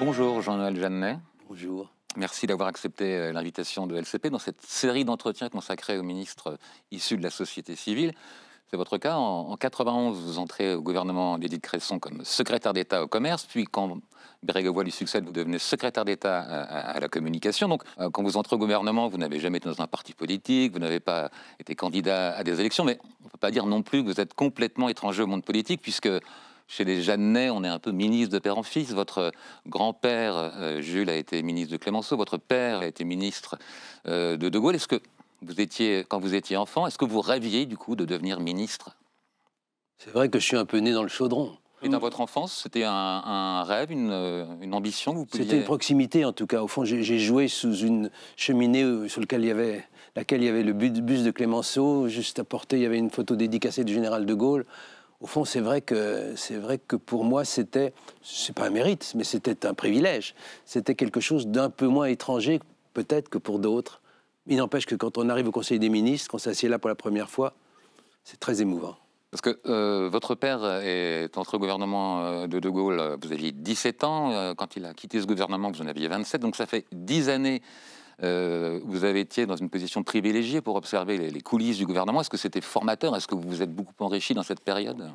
Bonjour Jean-Noël Jeannet. Bonjour. Merci d'avoir accepté euh, l'invitation de LCP dans cette série d'entretiens consacrés aux ministres issus de la société civile. C'est votre cas. En, 91, vous entrez au gouvernement d'Edith Cresson comme secrétaire d'État au commerce, puis quand Bérégovoy lui succède, vous devenez secrétaire d'État euh, à, la communication. Donc, euh, quand vous entrez au gouvernement, vous n'avez jamais été dans un parti politique, vous n'avez pas été candidat à des élections, mais on ne peut pas dire non plus que vous êtes complètement étranger au monde politique, puisque chez les Jeannet, on est un peu ministre de père en fils. Votre grand-père, euh, Jules, a été ministre de Clémenceau. Votre père a été ministre euh, de De Gaulle. Est-ce que vous étiez, quand vous étiez enfant, est-ce que vous rêviez du coup de devenir ministre C'est vrai que je suis un peu né dans le chaudron. Et dans votre enfance, c'était un, rêve, une, ambition C'était une proximité en tout cas. Au fond, j'ai joué sous une cheminée euh, sur laquelle il y avait, laquelle il y avait le bus de Clémenceau. Juste à portée, il y avait une photo dédicacée du général de Gaulle au fond, c'est vrai que c'est vrai que pour moi, c'était, c'est pas un mérite, mais c'était un privilège. C'était quelque chose d'un peu moins étranger, peut-être que pour d'autres. Il n'empêche que quand on arrive au Conseil des ministres, on s'assied là pour la première fois, c'est très émouvant. Parce que euh, votre père est entre au gouvernement euh, de De Gaulle, euh, vous aviez 17 ans. Quand il a quitté ce gouvernement, vous en aviez 27. Donc ça fait 10 années euh, vous avez été dans une position privilégiée pour observer les, coulisses du gouvernement. Est-ce que c'était formateur Est-ce que vous vous êtes beaucoup enrichi dans cette période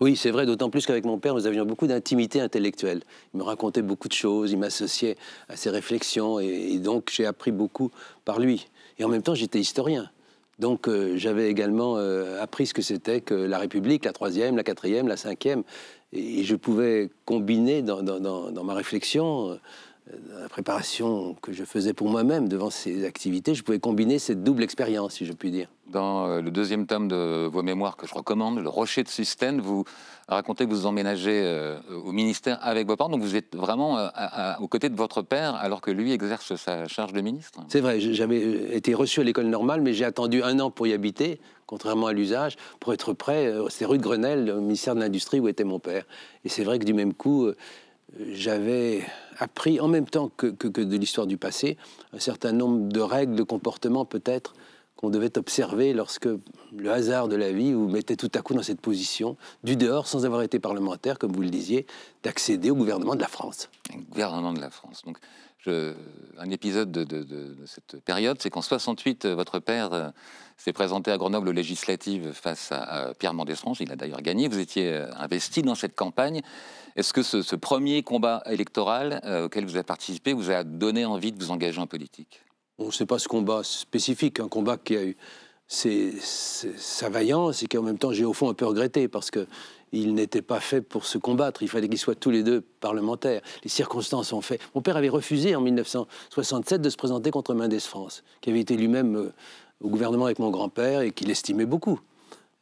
oui, c'est vrai, d'autant plus qu'avec mon père, nous avions beaucoup d'intimité intellectuelle. Il me racontait beaucoup de choses, il m'associait à ses réflexions, et, donc j'ai appris beaucoup par lui. Et en même temps, j'étais historien. Donc euh, j'avais également euh, appris ce que c'était que la République, la troisième, la quatrième, la cinquième. Et, et je pouvais combiner dans, dans ma réflexion dans euh, la préparation que je faisais pour moi-même devant ces activités, je pouvais combiner cette double expérience, si je puis dire. Dans euh, le deuxième tome de vos mémoires que je recommande, Le Rocher de Susten, vous racontez que vous vous emménagez euh, au ministère avec vos parents, donc vous êtes vraiment aux côtés de votre père alors que lui exerce sa charge de ministre. C'est vrai, j'avais été reçu à l'école normale, mais j'ai attendu un an pour y habiter, contrairement à l'usage, pour être prêt. C'est rue de Grenelle, au ministère de l'Industrie où était mon père. Et c'est vrai que du même coup, j'avais appris en même temps que, de l'histoire du passé un certain nombre de règles de comportement peut-être on devait observer lorsque le hasard de la vie vous mettait tout à coup dans cette position, du dehors, sans avoir été parlementaire, comme vous le disiez, d'accéder au gouvernement de la France. gouvernement de la France. Donc, un épisode de, cette période, c'est qu'en 68, euh, votre père euh, s'est présenté à Grenoble législative face à, Pierre Mendès France. Il a d'ailleurs gagné. Vous étiez euh, investi dans cette campagne. Est-ce que ce, premier combat électoral auquel vous avez participé vous a donné envie de vous engager en politique on ne sait pas ce combat spécifique, un combat qui a eu sa vaillance et qui même temps j'ai au fond un peu regretté parce que il n'était pas fait pour se combattre, il fallait qu'ils soient tous les deux parlementaires. Les circonstances ont fait. Mon père avait refusé en 1967 de se présenter contre Mendès France, qui avait été lui-même euh, au gouvernement avec mon grand-père et qu'il estimait beaucoup.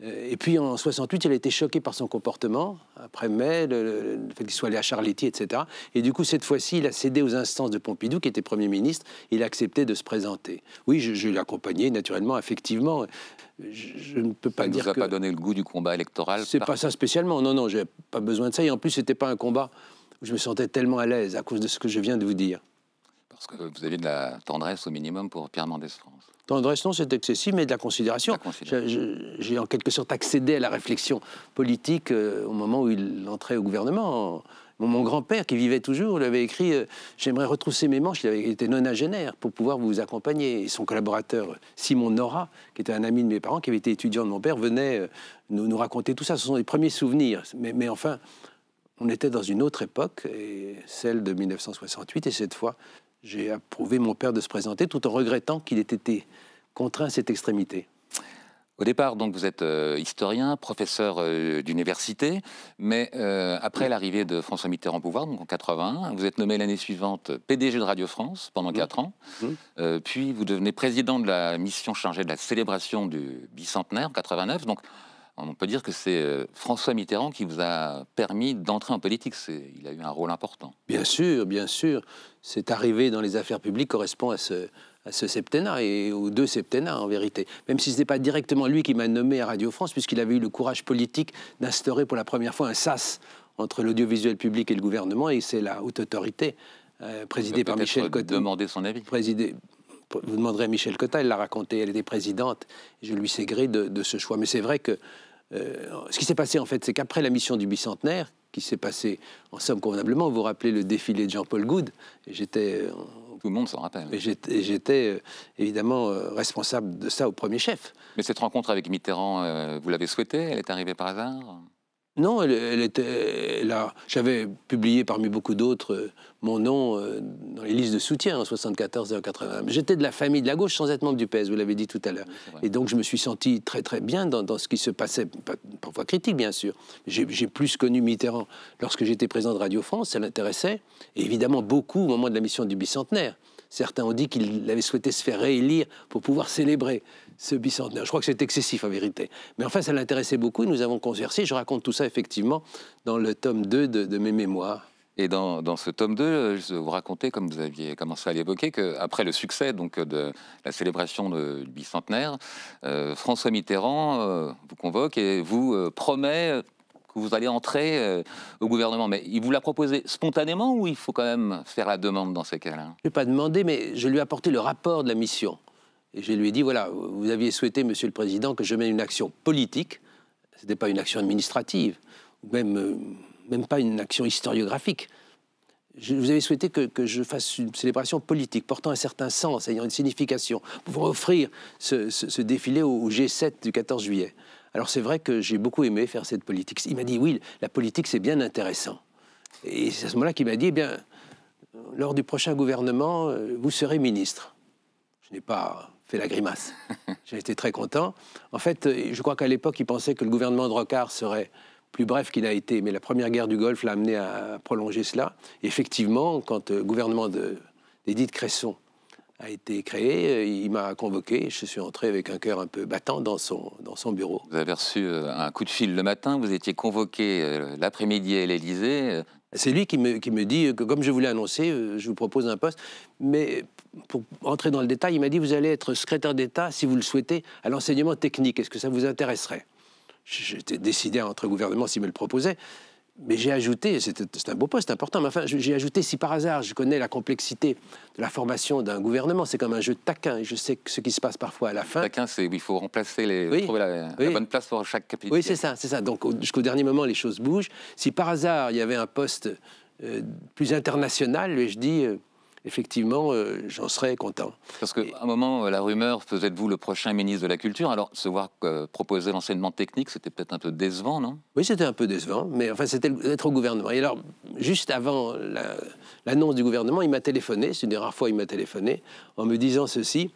Euh, et puis en 68, il a été choqué par son comportement, après mai, le, fait qu'il soit allé à Charletti, etc. Et du coup, cette fois-ci, il a cédé aux instances de Pompidou, qui était Premier ministre, il a accepté de se présenter. Oui, je, je l'ai accompagné, naturellement, effectivement Je, ne peux pas dire. Ça ne vous a pas donné le goût du combat électoral C'est pas ça spécialement, non, non, j'ai pas besoin de ça. Et en plus, c'était pas un combat où je me sentais tellement à l'aise à cause de ce que je viens de vous dire. Parce que vous avez de la tendresse au minimum pour Pierre Mendès France. Tendresse, non, c'est excessif, mais de la considération. J'ai en quelque sorte accédé à la réflexion politique euh, au moment où il entrait au gouvernement. Mon, grand-père, qui vivait toujours, lui avait écrit euh, J'aimerais retrousser mes manches », il, avait, non était nonagénaire, pour pouvoir vous accompagner. son collaborateur, Simon Nora, qui était un ami de mes parents, qui avait été étudiant de mon père, venait euh, nous, nous, raconter tout ça. Ce sont les premiers souvenirs. Mais, mais enfin, on était dans une autre époque, et celle de 1968, et cette fois, j'ai approuvé mon père de se présenter tout en regrettant qu'il ait été contraint à cette extrémité. Au départ, donc, vous êtes euh, historien, professeur euh, d'université, mais euh, après l'arrivée de François Mitterrand au pouvoir, en 81, vous êtes nommé l'année suivante PDG de Radio France pendant 4 mmh. ans, mmh. puis vous devenez président de la mission chargée de la célébration du bicentenaire en 89. Donc, on peut dire que c'est euh, François Mitterrand qui vous a permis d'entrer en politique. Il a eu un rôle important. Bien sûr, bien sûr. Cette arrivé dans les affaires publiques correspond à ce, septennat et aux deux septennats en vérité. Même si ce n'est pas directement lui qui m'a nommé à Radio France, puisqu'il avait eu le courage politique d'instaurer pour la première fois un SAS entre l'audiovisuel public et le gouvernement, et c'est la haute autorité euh, présidée par Michel Demander son avis. Vous demanderez à Michel Cotta, elle l'a raconté, elle était présidente, je lui sais gré de, ce choix. Mais c'est vrai que euh, ce qui s'est passé, en fait, c'est qu'après la mission du bicentenaire, qui s'est passée, en somme, convenablement, vous vous rappelez le défilé de Jean-Paul Goud, j'étais... Euh, Tout le monde s'en rappelle. J'étais euh, évidemment responsable de ça au premier chef. Mais cette rencontre avec Mitterrand, vous l'avez souhaitée Elle est arrivée par hasard non, elle, était là. J'avais publié parmi beaucoup d'autres euh, mon nom euh, dans les listes de soutien en 74 et en 80. J'étais de la famille de la gauche sans être membre du PS, vous l'avez dit tout à l'heure. et donc je me suis senti très très bien dans, ce qui se passait, parfois critique bien sûr. J'ai plus connu Mitterrand lorsque j'étais président de Radio France, ça l'intéressait, et évidemment beaucoup au moment de la mission du bicentenaire. Certains ont dit qu'il avait souhaité se faire réélire pour pouvoir célébrer ce bicentenaire. Je crois que c'est excessif, en vérité. Mais enfin, ça l'intéressait beaucoup. Nous avons conversé. Je raconte tout ça, effectivement, dans le tome 2 de, mes mémoires. Et dans, ce tome 2, je vous raconter, comme vous aviez commencé à l'évoquer, qu'après le succès donc, de la célébration de, du bicentenaire, euh, François Mitterrand euh, vous convoque et vous euh, promet vous allez entrer euh, au gouvernement. Mais il vous l'a proposé spontanément ou il faut quand même faire la demande dans ces cas-là Je n'ai pas demandé, mais je lui ai apporté le rapport de la mission. Et je lui ai dit, voilà, vous aviez souhaité, Monsieur le Président, que je mène une action politique. Ce n'était pas une action administrative, ou même, euh, même pas une action historiographique. vous avez souhaité que, je fasse une célébration politique, portant un certain sens, ayant une signification, pour offrir ce, défilé au G7 du 14 juillet. Alors c'est vrai que j'ai beaucoup aimé faire cette politique. Il m'a dit, oui, la politique, c'est bien intéressant. Et c'est à ce moment-là qu'il m'a dit, eh bien, lors du prochain gouvernement, euh, vous serez ministre. Je n'ai pas fait la grimace. J'ai été très content. En fait, euh, je crois qu'à l'époque, il pensait que le gouvernement de Rocard serait plus bref qu'il a été, mais la première guerre du Golfe l'a amené à prolonger cela. effectivement, quand le euh, gouvernement d'Edith de, Cresson a été créé. Euh, il m'a convoqué. Je suis entré avec un cœur un peu battant dans son, dans son bureau. Vous avez reçu euh, un coup de fil le matin. Vous étiez convoqué euh, l'après-midi à l'Élysée. C'est lui qui me, qui me, dit que, comme je voulais annoncer, je vous propose un poste. Mais pour entrer dans le détail, il m'a dit Vous allez être secrétaire d'État, si vous le souhaitez, à l'enseignement technique. Est-ce que ça vous intéresserait J'étais décidé à entrer au gouvernement s'il me le proposait. Mais j'ai ajouté, c'est un beau poste important, mais enfin, j'ai ajouté, si par hasard je connais la complexité de la formation d'un gouvernement, c'est comme un jeu de taquin, et je sais ce qui se passe parfois à la fin. Taquin, c'est il faut remplacer les. trouver la, bonne place pour chaque capitale Oui, c'est ça, c'est ça. Donc jusqu'au dernier moment, les choses bougent. Si par hasard il y avait un poste euh, plus international, je dis. Euh, effectivement, euh, j'en serais content. Parce qu'à un moment, euh, la rumeur faisait de vous le prochain ministre de la Culture. Alors, se voir euh, proposer l'enseignement technique, c'était peut-être un peu décevant, non Oui, c'était un peu décevant, mais enfin, c'était d'être au gouvernement. Et alors, juste avant l'annonce du gouvernement, il m'a téléphoné, c'est une des rares fois il m'a téléphoné, en me disant ceci.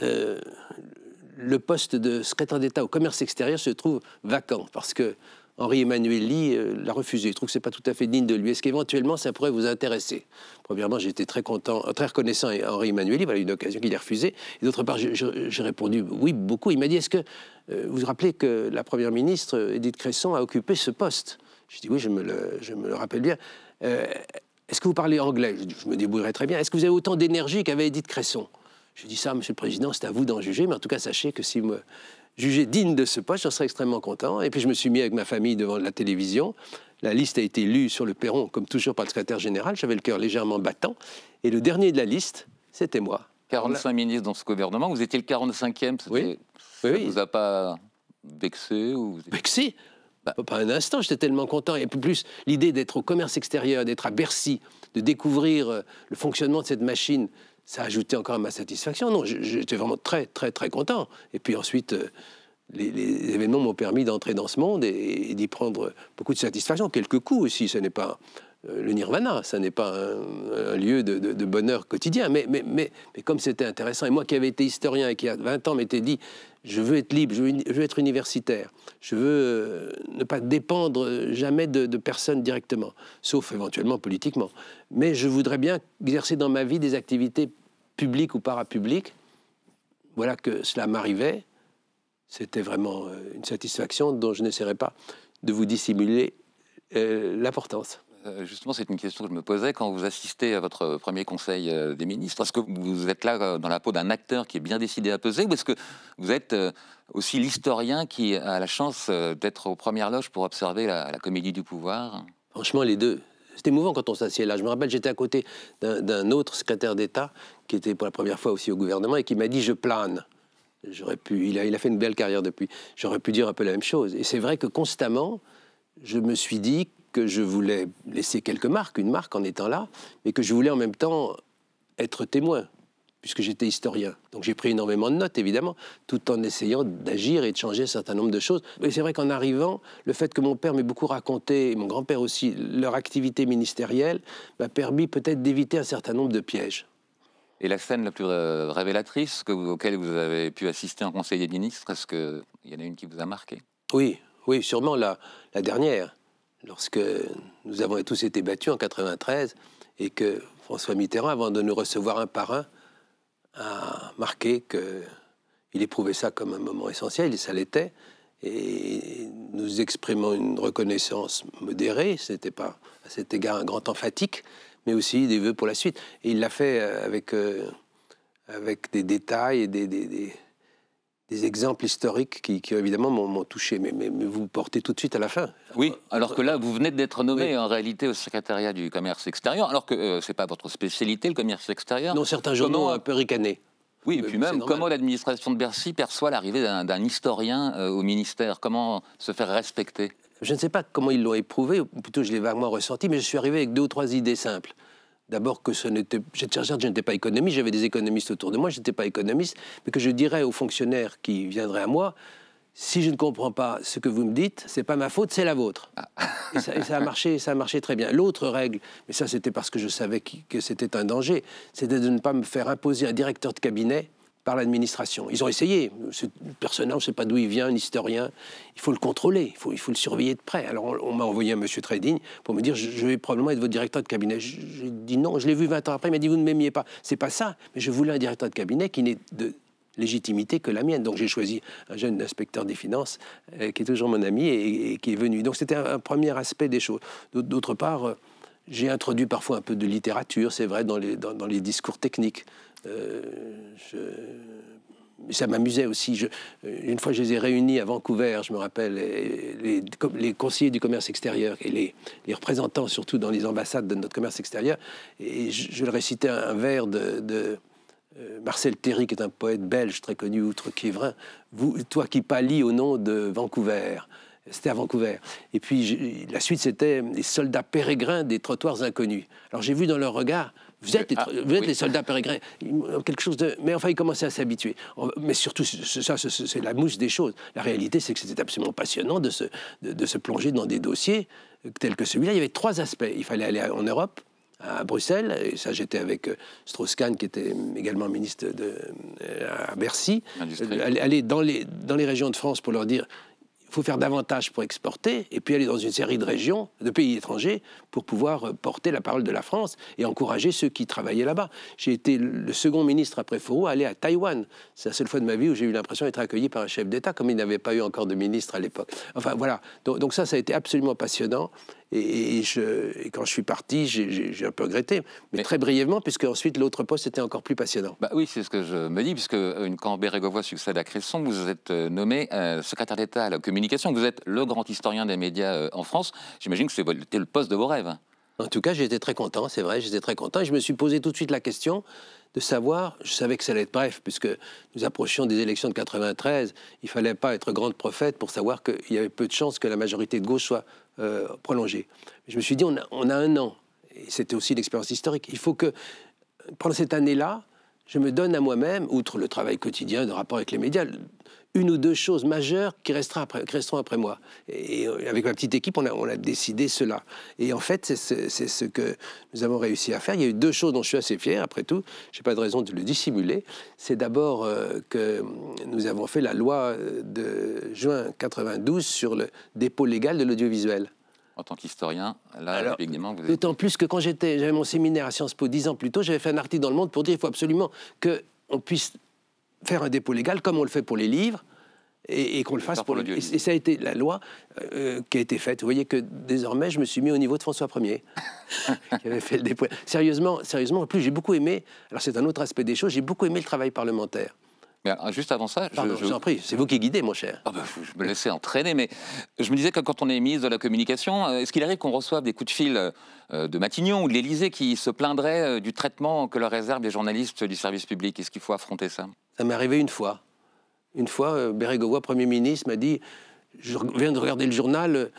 le poste de secrétaire d'État au commerce extérieur se trouve vacant parce que Henri-Emmanuel euh, l'a refusé. Je trouve que ce n'est pas tout à fait digne de lui. Est-ce qu'éventuellement, ça pourrait vous intéresser Premièrement, j'étais très content, euh, très reconnaissant à Henri-Emmanuel Lee. Voilà une occasion qu'il a refusée. d'autre part, j'ai répondu oui, beaucoup. Il m'a dit, est-ce que euh, vous vous rappelez que la Première ministre, Edith Cresson, a occupé ce poste Je dis oui, je me le, je me le rappelle bien. est-ce que vous parlez anglais je, me débrouillerai très bien. Est-ce que vous avez autant d'énergie qu'avait Edith Cresson J'ai dit ça, Monsieur le Président, c'est à vous d'en juger, mais en tout cas, sachez que si moi, jugé digne de ce poste, j'en serais extrêmement content. Et puis je me suis mis avec ma famille devant la télévision. La liste a été lue sur le perron, comme toujours par le secrétaire général. J'avais le cœur légèrement battant. Et le dernier de la liste, c'était moi. 45 ministres dans ce gouvernement. Vous étiez le 45e. Oui. Ça ne vous a pas vexé ou... Vexé bah. Pas un instant, j'étais tellement content. Et plus, l'idée d'être au commerce extérieur, d'être à Bercy, de découvrir euh, le fonctionnement de cette machine, ça ajoutait encore à ma satisfaction. Non, j'étais vraiment très, très, très content. Et puis ensuite, euh, les, événements m'ont permis d'entrer dans ce monde et, d'y prendre beaucoup de satisfaction, quelques coups aussi. Ce n'est pas euh, le nirvana. Ça n'est pas un, lieu de, bonheur quotidien. Mais, mais, mais, comme c'était intéressant, et moi qui avais été historien et qui, à 20 ans, m'étais dit je veux être libre, je veux, être universitaire, je veux euh, ne pas dépendre jamais de, personne directement, sauf éventuellement politiquement. Mais je voudrais bien exercer dans ma vie des activités publiques ou parapubliques. Voilà que cela m'arrivait. C'était vraiment euh, une satisfaction dont je n'essaierai pas de vous dissimuler l'importance. Euh, justement, c'est une question que je me posais. Quand vous assistez à votre premier conseil euh, des ministres, est-ce que vous êtes là euh, dans la peau d'un acteur qui est bien décidé à peser ou est-ce que vous êtes aussi l'historien qui a la chance d'être aux premières loges pour observer la, comédie du pouvoir Franchement, les deux. C'était émouvant quand on s'assied là. Je me rappelle, j'étais à côté d'un autre secrétaire d'État qui était pour la première fois aussi au gouvernement et qui m'a dit Je plane. J'aurais pu, il a, il a fait une belle carrière depuis. J'aurais pu dire un peu la même chose. Et c'est vrai que constamment, je me suis dit que je voulais laisser quelques marques, une marque en étant là, mais que je voulais en même temps être témoin, puisque j'étais historien. Donc j'ai pris énormément de notes, évidemment, tout en essayant d'agir et de changer un certain nombre de choses. Mais c'est vrai qu'en arrivant, le fait que mon père m'ait beaucoup raconté, et mon grand-père aussi, leur activité ministérielle, m'a permis peut-être d'éviter un certain nombre de pièges. Et la scène la plus euh, révélatrice que vous, auquel vous avez pu assister en conseiller de ministre, est-ce qu'il y en a une qui vous a marqué Oui, oui, sûrement la, la dernière lorsque nous avons tous été battus en 93 et que François Mitterrand, avant de nous recevoir un par un, a marqué qu'il éprouvait ça comme un moment essentiel, et ça l'était. Et nous exprimons une reconnaissance modérée, ce n'était pas à cet égard un grand emphatique, mais aussi des vœux pour la suite. Et il l'a fait euh, avec, euh, avec des détails et des des exemples historiques qui, évidemment m'ont touché, mais, vous portez tout de suite à la fin. Oui, alors que là, vous venez d'être nommé en réalité au secrétariat du commerce extérieur, alors que euh, c'est ce n'est pas votre spécialité, le commerce extérieur. Non, certains journaux un peu ricané. Oui, euh, et puis même, comment l'administration de Bercy perçoit l'arrivée d'un historien euh, au ministère Comment se faire respecter Je ne sais pas comment ils l'ont éprouvé, ou plutôt je l'ai vaguement ressenti, mais je suis arrivé avec deux ou trois idées simples. D'abord que ce n'était, je n'étais pas économiste, j'avais des économistes autour de moi, je n'étais pas économiste, mais que je dirais aux fonctionnaires qui viendraient à moi, si je ne comprends pas ce que vous me dites, c'est pas ma faute, c'est la vôtre. Ah. Et, ça, a marché, ça a marché très bien. L'autre règle, mais ça c'était parce que je savais que c'était un danger, c'était de ne pas me faire imposer un directeur de cabinet par l'administration. Ils ont essayé. Ce personnage, on ne sait pas d'où il vient, un historien. Il faut le contrôler, il faut, le surveiller de près. Alors on, m'a envoyé un monsieur très pour me dire je, vais probablement être votre directeur de cabinet. J'ai dit non, je l'ai vu 20 ans après, il m'a dit vous ne m'aimiez pas. C'est pas ça, mais je voulais un directeur de cabinet qui n'ait de légitimité que la mienne. Donc j'ai choisi un jeune inspecteur des finances euh, qui est toujours mon ami et, qui est venu. Donc c'était un, premier aspect des choses. D'autre part, euh, j'ai introduit parfois un peu de littérature, c'est vrai, dans les discours techniques. Euh, je ça m'amusait aussi. Je, euh, une fois, je les ai réunis à Vancouver, je me rappelle, les, les conseillers du commerce extérieur et les, représentants, surtout dans les ambassades de notre commerce extérieur. Et je, leur ai cité un, vers de, euh, Marcel Théry, qui est un poète belge très connu, outre vous Toi qui pâlis au nom de Vancouver. C'était à Vancouver. Et puis, la suite, c'était les soldats pérégrins des trottoirs inconnus. Alors, j'ai vu dans leur regard vous êtes, ah, les, soldats pérégrins. Quelque chose de. Mais enfin, ils commençaient à s'habituer. Mais surtout, ça, c'est la mousse des choses. La réalité, c'est que c'était absolument passionnant de se, de, se plonger dans des dossiers euh, tels que celui-là. Il y avait trois aspects. Il fallait aller en Europe, à Bruxelles, et ça j'étais avec euh, Strauss-Kahn qui était également ministre euh, à Bercy, aller dans les, dans les régions de France pour leur dire il faut faire davantage pour exporter et puis aller dans une série de régions, de pays étrangers, pour pouvoir euh, porter la parole de la France et encourager ceux qui travaillaient là-bas. J'ai été le second ministre après Foro à aller à Taïwan. C'est la seule fois de ma vie où j'ai eu l'impression d'être accueilli par un chef d'État, comme il n'avait pas eu encore de ministre à l'époque. Enfin voilà, donc ça, ça a été absolument passionnant et, quand je suis parti, j'ai un peu regretté, mais, très brièvement, puisque ensuite l'autre poste était encore plus passionnant. Bah oui, c'est ce que je me dis, puisque euh, une, quand Bérégovoy succède à Cresson, vous êtes euh, nommé euh, secrétaire d'État à la communication, vous êtes le grand historien des médias en France. J'imagine que c'était le poste de vos rêves. En tout cas, j'étais très content, c'est vrai, j'étais très content. Et je me suis posé tout de suite la question de savoir, je savais que ça allait être bref, puisque nous approchions des élections de 93, il fallait pas être grande prophète pour savoir qu'il y avait peu de chances que la majorité de gauche soit euh, prolongée. Je me suis dit, on a, on a un an, et c'était aussi l'expérience historique. Il faut que, pendant cette année-là, je me donne à moi-même, outre le travail quotidien de rapport avec les médias, une ou deux choses majeures qui, resteront après moi. Et avec ma petite équipe, on a, décidé cela. Et en fait, c'est ce, que nous avons réussi à faire. Il y a eu deux choses dont je suis assez fier, après tout. Je n'ai pas de raison de le dissimuler. C'est d'abord euh, que nous avons fait la loi euh, de juin 92 sur le dépôt légal de l'audiovisuel en tant qu'historien, là, D'autant plus que quand j'étais, j'avais mon séminaire à Sciences Po dix ans plus tôt, j'avais fait un article dans Le Monde pour dire qu'il faut absolument que on puisse faire un dépôt légal comme on le fait pour les livres et, qu'on le fasse pour, le. Et, ça a été la loi euh, qui a été faite. Vous voyez que désormais, je me suis mis au niveau de François Ier, qui avait fait le dépôt. Sérieusement, sérieusement, en plus, j'ai beaucoup aimé. Alors c'est un autre aspect des choses. J'ai beaucoup aimé le travail parlementaire. Ah, juste avant ça, je, vous en prie, c'est vous qui guidez, mon cher. Ah, bah, je me laissais entraîner, mais je me disais que quand on est ministre de la Communication, euh, est-ce qu'il arrive qu'on reçoive des coups de fil euh, de Matignon ou de l'Élysée qui se plaindraient euh, du traitement que leur réservent les journalistes du service public Est-ce qu'il faut affronter ça Ça m'est arrivé une fois. Une fois, Bérégovoy, Premier ministre, m'a dit Je viens de regarder le journal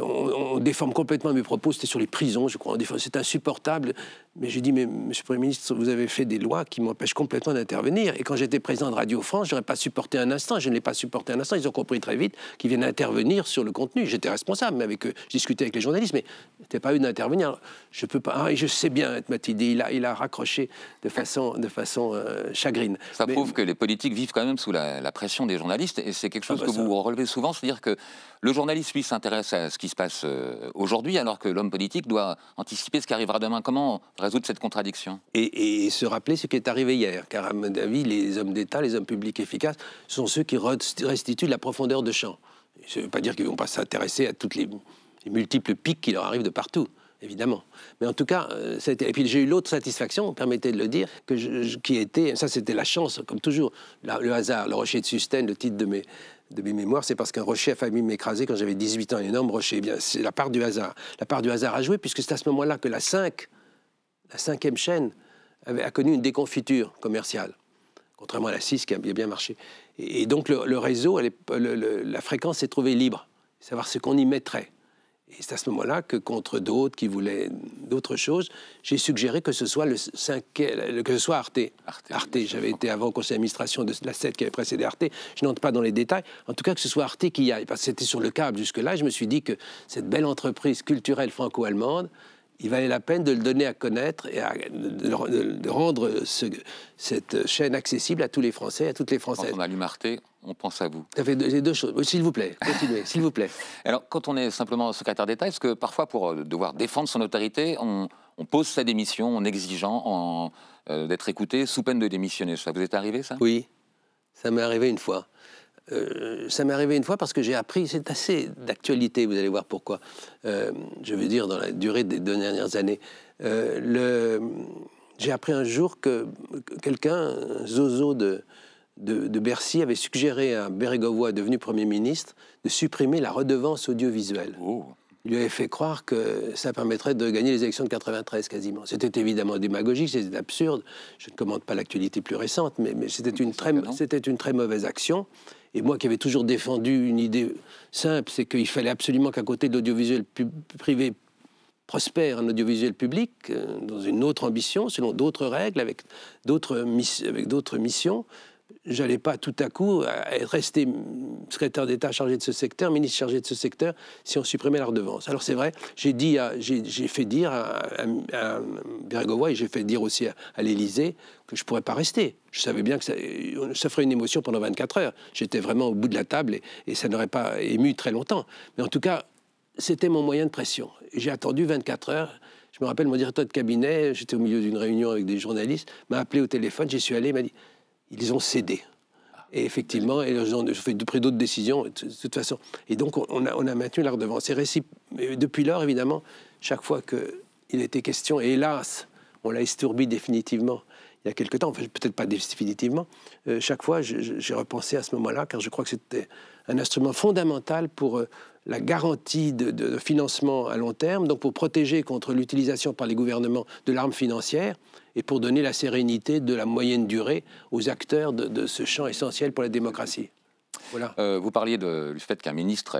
on, déforme complètement mes propos, c'était sur les prisons, je crois. C'est insupportable. Mais j'ai dit, mais monsieur le Premier ministre, vous avez fait des lois qui m'empêchent complètement d'intervenir. Et quand j'étais président de Radio France, je n'aurais pas supporté un instant. Je ne l'ai pas supporté un instant. Ils ont compris très vite qu'ils viennent intervenir sur le contenu. J'étais responsable, mais avec eux, je avec les journalistes, mais n'étais pas eu d'intervenir. Je peux pas. Ah, et je sais bien, Mathilde. il a, raccroché de façon, de façon euh, chagrine. Ça prouve que les politiques vivent quand même sous la, pression des journalistes. Et c'est quelque ah chose bah que vous relevez souvent, c'est-à-dire que le journaliste, lui, s'intéresse à ce qui se passe euh, aujourd'hui, alors que l'homme politique doit anticiper ce qui arrivera demain. Comment résoudre cette contradiction et, se rappeler ce qui est arrivé hier, car à mon avis, les hommes d'État, les hommes publics efficaces, sont ceux qui restituent la profondeur de champ. Je ne veux pas dire qu'ils ne vont pas s'intéresser à toutes les, multiples pics qui leur arrivent de partout évidemment. Mais en tout cas, euh, et puis j'ai eu l'autre satisfaction, permettez de le dire, que je, qui était, ça c'était la chance, comme toujours, le hasard, le rocher de Susten, le titre de mes, de mes mémoires, c'est parce qu'un rocher a failli m'écraser quand j'avais 18 ans, un énorme rocher. Eh bien, c'est la part du hasard. La part du hasard a joué, puisque c'est à ce moment-là que la 5, la cinquième chaîne, avait, a connu une déconfiture commerciale, contrairement à la 6 qui a bien marché. Et, donc, le, réseau, la fréquence s'est trouvée libre, savoir ce qu'on y mettrait. Et c'est à ce moment-là que, contre d'autres qui voulaient d'autres choses, j'ai suggéré que ce soit, le ce soit Arte. Arte, j'avais été avant au conseil d'administration de la 7 qui avait précédé Arte. Je n'entre pas dans les détails. En tout cas, que ce soit Arte qui y aille. Parce que c'était sur le câble jusque-là. Je me suis dit que cette belle entreprise culturelle franco-allemande, il valait la peine de le donner à connaître et de, rendre cette chaîne accessible à tous les Français, à toutes les Françaises. Quand on allume Arte, on pense à vous. Ça fait deux, deux choses. S'il vous plaît, continuez, s'il vous plaît. Alors, quand on est simplement secrétaire d'État, est-ce que parfois, pour euh, devoir défendre son autorité, on, pose sa démission en exigeant euh, d'être écouté sous peine de démissionner Ça vous est arrivé, ça Oui, ça m'est arrivé une fois. Euh, ça m'est arrivé une fois parce que j'ai appris, c'est assez d'actualité, vous allez voir pourquoi, je veux dire dans la durée des deux dernières années, j'ai appris un jour que quelqu'un, Zozo de, de, Bercy avait suggéré à Bérégovoy, devenu Premier ministre, de supprimer la redevance audiovisuelle. Oh. Il lui avait fait croire que ça permettrait de gagner les élections de 93 quasiment. C'était évidemment démagogique, c'était absurde. Je ne commente pas l'actualité plus récente, mais, c'était une, très mauvaise action. Et moi qui avais toujours défendu une idée simple, c'est qu'il fallait absolument qu'à côté de l'audiovisuel privé prospère un audiovisuel public euh, dans une autre ambition, selon d'autres règles, avec d'autres missions, j'allais pas tout à coup euh, rester secrétaire d'État chargé de ce secteur, ministre chargé de ce secteur, si on supprimait la redevance. Alors c'est vrai, j'ai dit, j'ai fait dire à, à, et j'ai fait dire aussi à, l'Elysée l'Élysée que je pourrais pas rester. Je savais bien que ça, euh, ferait une émotion pendant 24 heures. J'étais vraiment au bout de la table et, ça n'aurait pas ému très longtemps. Mais en tout cas, c'était mon moyen de pression. J'ai attendu 24 heures. Je me rappelle, mon directeur de cabinet, j'étais au milieu d'une réunion avec des journalistes, m'a appelé au téléphone, j'y suis allé, il m'a dit ah, ils ont cédé. Et effectivement, et ils ont fait pris d'autres décisions, de toute façon. Et donc, on a, on a maintenu la redevance. Et depuis lors, évidemment, chaque fois qu'il était question, et hélas, on l'a estourbi définitivement il y a quelque temps, peut-être pas définitivement, euh, chaque fois j'ai repensé à ce moment-là, car je crois que c'était un instrument fondamental pour euh, la garantie de, financement à long terme, donc pour protéger contre l'utilisation par les gouvernements de l'arme financière et pour donner la sérénité de la moyenne durée aux acteurs de, ce champ essentiel pour la démocratie. Voilà. Euh, vous parliez de, du fait qu'un ministre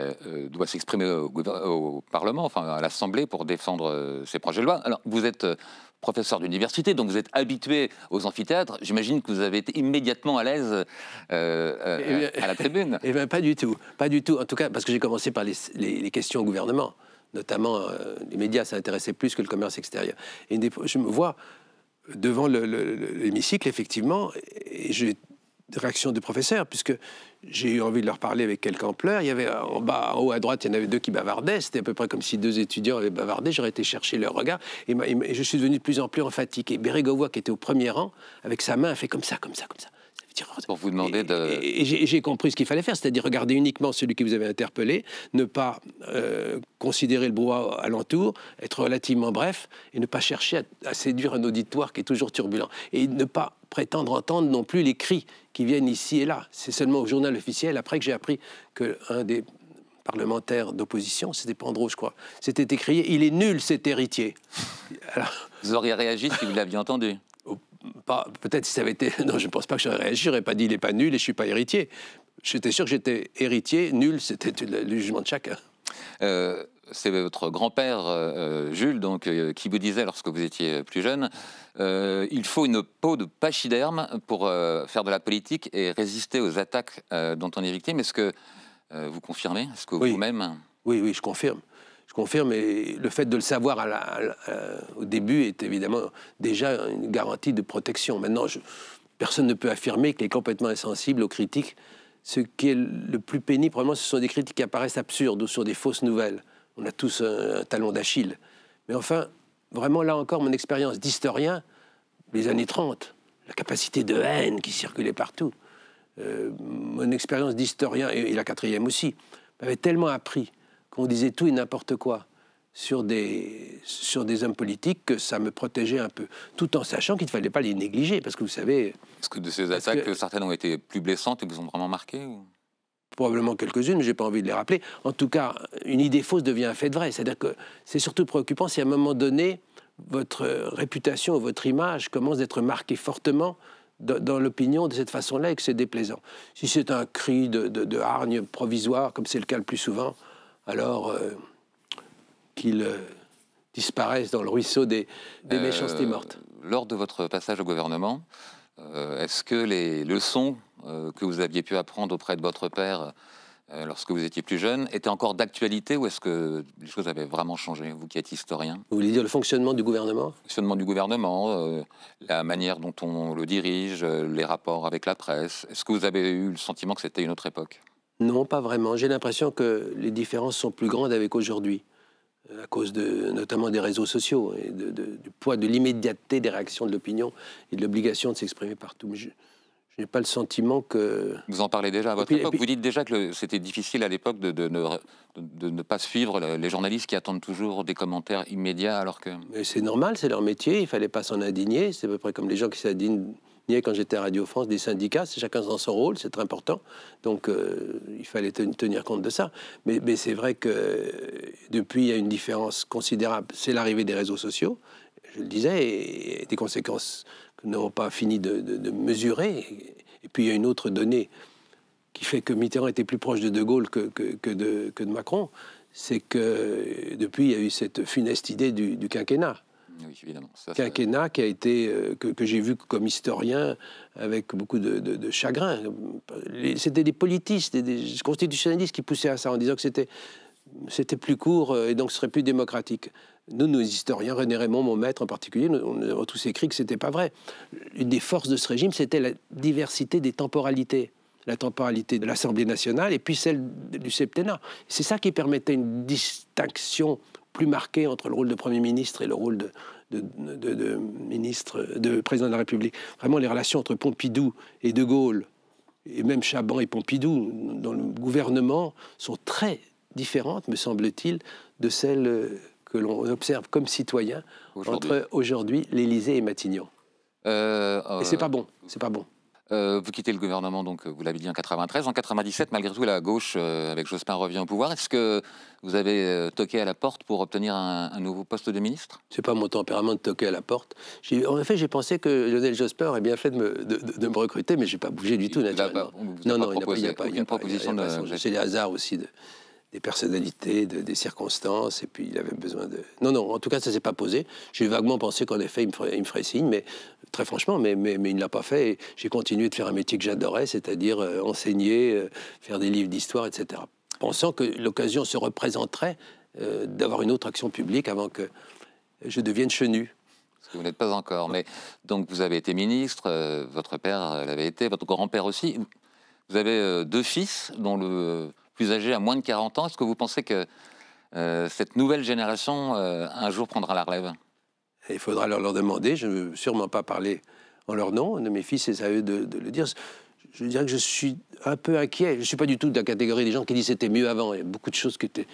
doit s'exprimer au, Parlement, enfin à l'Assemblée, pour défendre ses projets de loi. Alors, vous êtes professeur d'université, donc vous êtes habitué aux amphithéâtres. J'imagine que vous avez été immédiatement à l'aise euh, euh, eh à, la tribune. et eh pas du tout. Pas du tout. En tout cas, parce que j'ai commencé par les, questions au gouvernement. Notamment, euh, les médias, ça intéressait plus que le commerce extérieur. Et je me vois devant l'hémicycle, effectivement, et je réaction des professeurs, puisque j'ai eu envie de leur parler avec quelque ampleur. Il y avait en bas, haut à droite, il y en avait deux qui bavardaient. C'était à peu près comme si deux étudiants avaient bavardé. J'aurais été chercher leur regard. Et, je suis devenu de plus en plus emphatique. Et Bérégovois, qui était au premier rang, avec sa main, a fait comme ça, comme ça, comme ça. Pour vous demander de. Et, j'ai compris ce qu'il fallait faire, c'est-à-dire regarder uniquement celui qui vous avait interpellé, ne pas euh, considérer le brouhaha alentour, être relativement bref et ne pas chercher à, séduire un auditoire qui est toujours turbulent. Et ne pas prétendre entendre non plus les cris qui viennent ici et là. C'est seulement au journal officiel, après que j'ai appris qu'un des parlementaires d'opposition, c'était Pandreau, je crois, s'était écrié Il est nul cet héritier. Alors... Vous auriez réagi si vous l'aviez entendu Peut-être si ça avait été. Non, je ne pense pas que j'aurais réagi. J'aurais pas dit il n'est pas nul et je suis pas héritier. J'étais sûr que j'étais héritier. Nul, c'était le jugement de chacun. Euh, c'est votre grand-père, euh, euh, Jules, donc, qui vous disait lorsque vous étiez plus jeune il faut une peau de pachyderme pour faire de la politique et résister aux attaques dont on est victime. Est-ce que vous confirmez Est-ce que vous-même. Oui, oui, je confirme confirme. Et le fait de le savoir euh, au début est évidemment déjà une garantie de protection. Maintenant, personne ne peut affirmer qu'il est complètement insensible aux critiques. Ce qui est le plus pénible, vraiment, ce sont des critiques qui apparaissent absurdes ou sur des fausses nouvelles. On a tous un, talon d'Achille. Mais enfin, vraiment, là encore, mon expérience d'historien, les années 30, la capacité de haine qui circulait partout, euh, mon expérience d'historien, et, et la quatrième aussi, m'avait tellement appris on disait tout et n'importe quoi sur des, sur des hommes politiques que ça me protégeait un peu, tout en sachant qu'il ne fallait pas les négliger, parce que vous savez... Est-ce que de ces attaques, certaines ont été plus blessantes et vous ont vraiment marqué Probablement quelques-unes, mais je n'ai pas envie de les rappeler. En tout cas, une idée fausse devient un fait de vrai. C'est-à-dire que c'est surtout préoccupant si à un moment donné, votre réputation, votre image commence d'être marquée fortement dans, l'opinion de cette façon-là et que c'est déplaisant. Si c'est un cri de hargne provisoire, comme c'est le cas le plus souvent, alors euh, qu'il euh, dans le ruisseau des, méchancetés euh, mortes. Lors de votre passage au gouvernement, est-ce que les leçons que vous aviez pu apprendre auprès de votre père lorsque vous étiez plus jeune étaient encore d'actualité ou est-ce que les choses avaient vraiment changé, vous qui êtes historien Vous voulez dire le fonctionnement du gouvernement Le fonctionnement du gouvernement, la manière dont on le dirige, les rapports avec la presse. Est-ce que vous avez eu le sentiment que c'était une autre époque non, pas vraiment. J'ai l'impression que les différences sont plus grandes avec aujourd'hui, euh, à cause de, notamment des réseaux sociaux et du poids de l'immédiateté des réactions de l'opinion et de l'obligation de s'exprimer partout. je, n'ai pas le sentiment que. Vous en parlez déjà à votre époque. vous dites déjà que c'était difficile à l'époque de, de, ne pas suivre les journalistes qui attendent toujours des commentaires immédiats alors que. c'est normal, c'est leur métier, il ne fallait pas s'en indigner. C'est à peu près comme les gens qui s'indignent quand j'étais à Radio France des syndicats. C'est chacun dans son rôle, c'est très important. Donc euh, il fallait tenir compte de ça. Mais, c'est vrai que depuis, il y a une différence considérable. C'est l'arrivée des réseaux sociaux, je le disais, et, des conséquences que nous n'avons pas fini de, mesurer. Et puis il y a une autre donnée qui fait que Mitterrand était plus proche de De Gaulle que, de, Macron, c'est que depuis, il y a eu cette funeste idée du quinquennat. Oui, évidemment. qui a été, euh, que, j'ai vu comme historien avec beaucoup de, chagrin. C'était des politistes des constitutionnalistes qui poussaient à ça en disant que c'était plus court euh, et donc ce serait plus démocratique. Nous, nos historiens, René Raymond, mon maître en particulier, on avons tous écrit que ce n'était pas vrai. Une des forces de ce régime, c'était la diversité des temporalités. La temporalité de l'Assemblée nationale et puis celle du septennat. C'est ça qui permettait une distinction plus marquée entre le rôle de Premier ministre et le rôle de, ministre, de président de la République. Vraiment, les relations entre Pompidou et De Gaulle, et même Chaban et Pompidou, dans le gouvernement, sont très différentes, me semble-t-il, de celles que l'on observe comme citoyen entre aujourd'hui l'Élysée et Matignon. Euh, et c'est euh, pas bon, c'est pas bon. Euh, vous quittez le gouvernement, donc euh, vous l'avez dit en 93. En 97, malgré tout, la gauche euh, avec Jospin revient au pouvoir. Est-ce que vous avez toqué à la porte pour obtenir un, nouveau poste de ministre C'est pas mon tempérament de toquer à la porte. En effet, j'ai pensé que Lionel Jospin aurait bien fait de me, recruter, mais j'ai pas bougé du tout naturellement. non, non, il n'y a pas une proposition. de... C'est les hasards aussi de, des personnalités, des circonstances, et puis il avait besoin de... Non, non, en tout cas, ça s'est pas posé. J'ai vaguement pensé qu'en effet, il me ferait signe, mais très franchement, mais, mais, il ne l'a pas fait. j'ai continué de faire un métier que j'adorais, c'est-à-dire euh, enseigner, euh, faire des livres d'histoire, etc. Pensant que l'occasion se représenterait euh, d'avoir une autre action publique avant que je devienne chenu. vous n'êtes pas encore, mais donc vous avez été ministre, votre père l'avait été, votre grand-père aussi. Vous avez deux fils, dont le plus âgé a moins de 40 ans. Est-ce que vous pensez que cette nouvelle génération un jour prendra la relève il faudra leur, leur demander, je ne veux sûrement pas parler en leur nom, de mes fils, et à eux de, le dire. Je dirais que je suis un peu inquiet. Je ne suis pas du tout de la catégorie des gens qui disent c'était mieux avant. Il y a beaucoup de choses qui étaient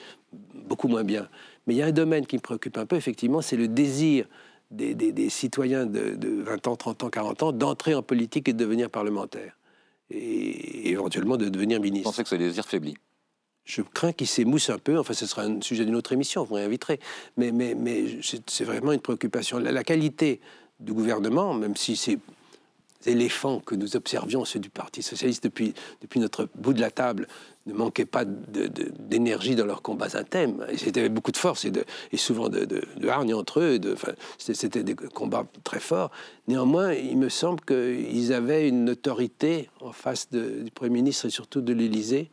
beaucoup moins bien. Mais il y a un domaine qui me préoccupe un peu, effectivement, c'est le désir des, des, citoyens de, 20 ans, 30 ans, 40 ans d'entrer en politique et de devenir parlementaire. Et éventuellement de devenir ministre. Vous pensez que ce désir faiblit je crains qu'il s'émousse un peu. Enfin, ce sera un sujet d'une autre émission, vous m'inviterez. Mais, mais, c'est vraiment une préoccupation. La, qualité du gouvernement, même si ces éléphants que nous observions, ceux du Parti socialiste depuis, depuis notre bout de la table, ne manquaient pas d'énergie dans leurs combats intimes. ils avaient beaucoup de force et, souvent de, hargne entre eux. c'était des combats très forts. Néanmoins, il me semble qu'ils avaient une autorité en face du Premier ministre et surtout de l'Élysée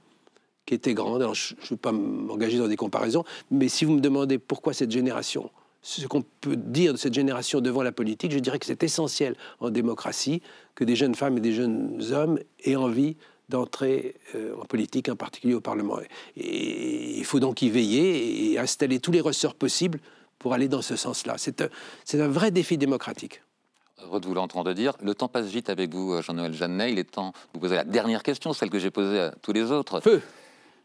qui était grande. Alors, je ne veux pas m'engager dans des comparaisons, mais si vous me demandez pourquoi cette génération, ce qu'on peut dire de cette génération devant la politique, je dirais que c'est essentiel en démocratie que des jeunes femmes et des jeunes hommes aient envie d'entrer euh, en politique, en particulier au Parlement. Et il faut donc y veiller et installer tous les ressorts possibles pour aller dans ce sens-là. C'est un, un, vrai défi démocratique. Heureux de dire. Le temps passe vite avec vous, euh, Jean-Noël Jeannet. Il est temps de vous poser la dernière question, celle que j'ai posée à tous les autres. Feu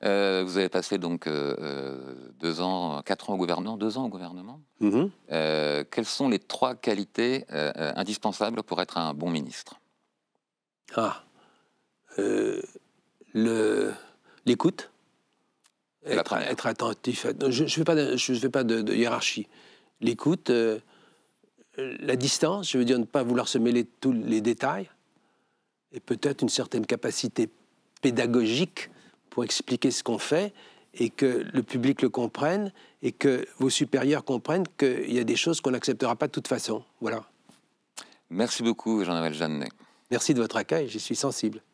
euh, vous avez passé donc euh, euh, deux ans, quatre ans au gouvernement, deux ans au gouvernement. Mhm. quelles sont les trois qualités indispensables pour être un bon ministre Ah, l'écoute, être, attentif. je ne fais pas pas de, de hiérarchie. L'écoute, la distance, je veux dire ne pas vouloir se mêler de tous les détails, et peut-être une certaine capacité pédagogique pour expliquer ce qu'on fait et que le public le comprenne et que vos supérieurs comprennent qu'il y a des choses qu'on n'acceptera pas de toute façon. Voilà. Merci beaucoup, Jean-Noël Jeannet. Merci de votre accueil, j'y suis sensible.